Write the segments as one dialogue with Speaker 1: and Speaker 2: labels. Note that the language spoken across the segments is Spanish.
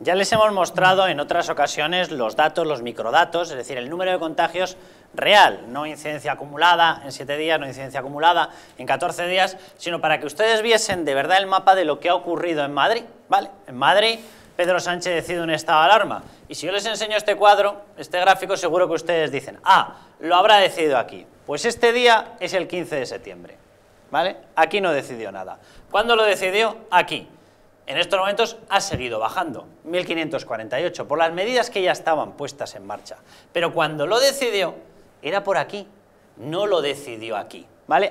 Speaker 1: Ya les hemos mostrado en otras ocasiones los datos, los microdatos, es decir, el número de contagios real, no incidencia acumulada en 7 días, no incidencia acumulada en 14 días, sino para que ustedes viesen de verdad el mapa de lo que ha ocurrido en Madrid, ¿vale? En Madrid Pedro Sánchez decide un estado de alarma. Y si yo les enseño este cuadro, este gráfico, seguro que ustedes dicen, ah, lo habrá decidido aquí. Pues este día es el 15 de septiembre, ¿vale? Aquí no decidió nada. ¿Cuándo lo decidió? Aquí. En estos momentos ha seguido bajando, 1548, por las medidas que ya estaban puestas en marcha. Pero cuando lo decidió, era por aquí, no lo decidió aquí.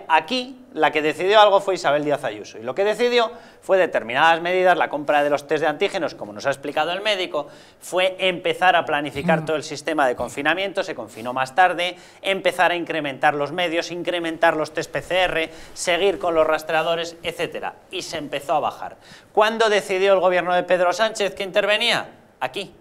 Speaker 1: Aquí la que decidió algo fue Isabel Díaz Ayuso y lo que decidió fue determinadas medidas, la compra de los test de antígenos, como nos ha explicado el médico, fue empezar a planificar mm. todo el sistema de confinamiento, se confinó más tarde, empezar a incrementar los medios, incrementar los test PCR, seguir con los rastreadores, etcétera, y se empezó a bajar. ¿Cuándo decidió el gobierno de Pedro Sánchez que intervenía? Aquí.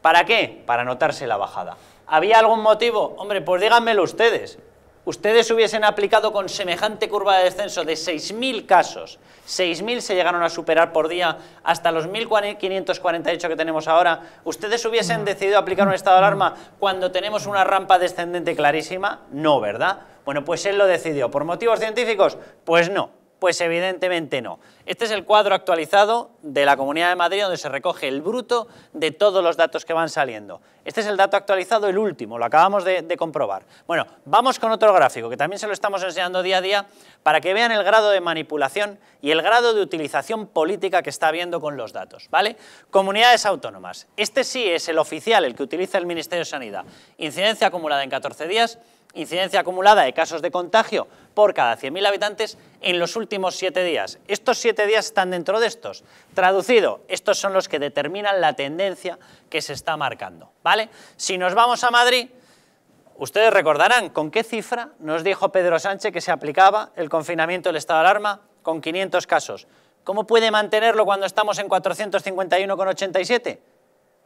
Speaker 1: ¿Para qué? Para notarse la bajada. ¿Había algún motivo? Hombre, pues díganmelo ustedes ustedes hubiesen aplicado con semejante curva de descenso de 6.000 casos, 6.000 se llegaron a superar por día hasta los 1.548 que tenemos ahora, ustedes hubiesen mm. decidido aplicar un estado de alarma cuando tenemos una rampa descendente clarísima, no, ¿verdad? Bueno, pues él lo decidió. ¿Por motivos científicos? Pues no. Pues evidentemente no. Este es el cuadro actualizado de la Comunidad de Madrid donde se recoge el bruto de todos los datos que van saliendo. Este es el dato actualizado, el último, lo acabamos de, comprobar. Bueno, vamos con otro gráfico que también se lo estamos enseñando día a día para que vean el grado de manipulación y el grado de utilización política que está habiendo con los datos. ¿vale? Comunidades autónomas. Este sí es el oficial, el que utiliza el Ministerio de Sanidad. Incidencia acumulada en 14 días, incidencia acumulada de casos de contagio por cada 100.000 habitantes en los últimos siete días. Estos siete días están dentro de estos. Traducido, estos son los que determinan la tendencia que se está marcando. ¿vale? Si nos vamos a Madrid, ustedes recordarán con qué cifra nos dijo Pedro Sánchez que se aplicaba el confinamiento del estado de alarma con 500 casos. ¿Cómo puede mantenerlo cuando estamos en 451,87?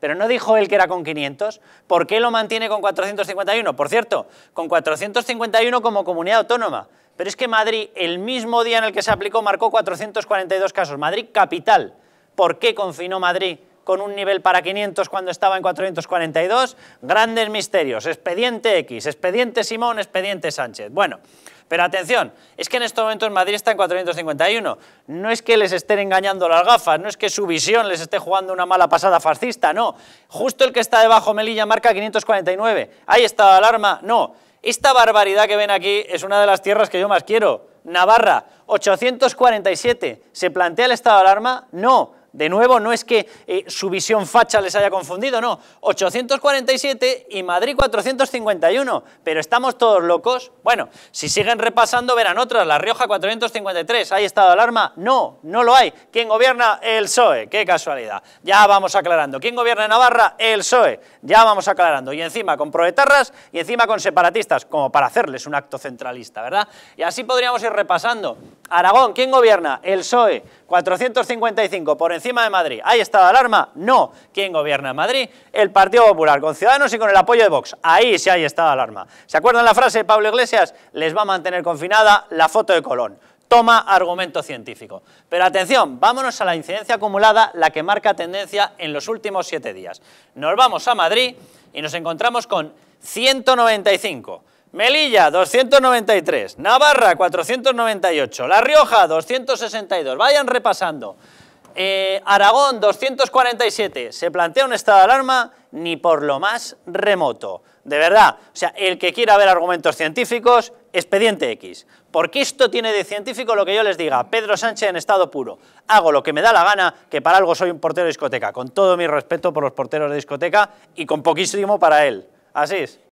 Speaker 1: Pero no dijo él que era con 500. ¿Por qué lo mantiene con 451? Por cierto, con 451 como comunidad autónoma. Pero es que Madrid, el mismo día en el que se aplicó, marcó 442 casos. Madrid capital. ¿Por qué confinó Madrid con un nivel para 500 cuando estaba en 442? Grandes misterios. Expediente X, expediente Simón, expediente Sánchez. Bueno, pero atención, es que en estos momentos Madrid está en 451. No es que les estén engañando las gafas, no es que su visión les esté jugando una mala pasada fascista, no. Justo el que está debajo Melilla marca 549. ¿hay estado de alarma, no. Esta barbaridad que ven aquí es una de las tierras que yo más quiero. Navarra, 847. ¿Se plantea el estado de alarma? No. De nuevo, no es que eh, su visión facha les haya confundido, no. 847 y Madrid 451, pero estamos todos locos. Bueno, si siguen repasando verán otras, La Rioja 453, ¿hay estado de alarma? No, no lo hay. ¿Quién gobierna? El PSOE, qué casualidad. Ya vamos aclarando. ¿Quién gobierna Navarra? El PSOE, ya vamos aclarando. Y encima con proetarras y encima con separatistas, como para hacerles un acto centralista, ¿verdad? Y así podríamos ir repasando. Aragón, ¿quién gobierna? El PSOE, 455, por encima de Madrid. ¿Hay estado de alarma? No. ¿Quién gobierna en Madrid? El Partido Popular, con Ciudadanos y con el apoyo de Vox. Ahí sí hay estado de alarma. ¿Se acuerdan la frase de Pablo Iglesias? Les va a mantener confinada la foto de Colón. Toma argumento científico. Pero atención, vámonos a la incidencia acumulada, la que marca tendencia en los últimos siete días. Nos vamos a Madrid y nos encontramos con 195. Melilla, 293. Navarra, 498. La Rioja, 262. Vayan repasando. Eh, Aragón 247 se plantea un estado de alarma ni por lo más remoto. De verdad, o sea, el que quiera ver argumentos científicos, expediente X. Porque esto tiene de científico lo que yo les diga, Pedro Sánchez en estado puro. Hago lo que me da la gana, que para algo soy un portero de discoteca, con todo mi respeto por los porteros de discoteca y con poquísimo para él. Así es.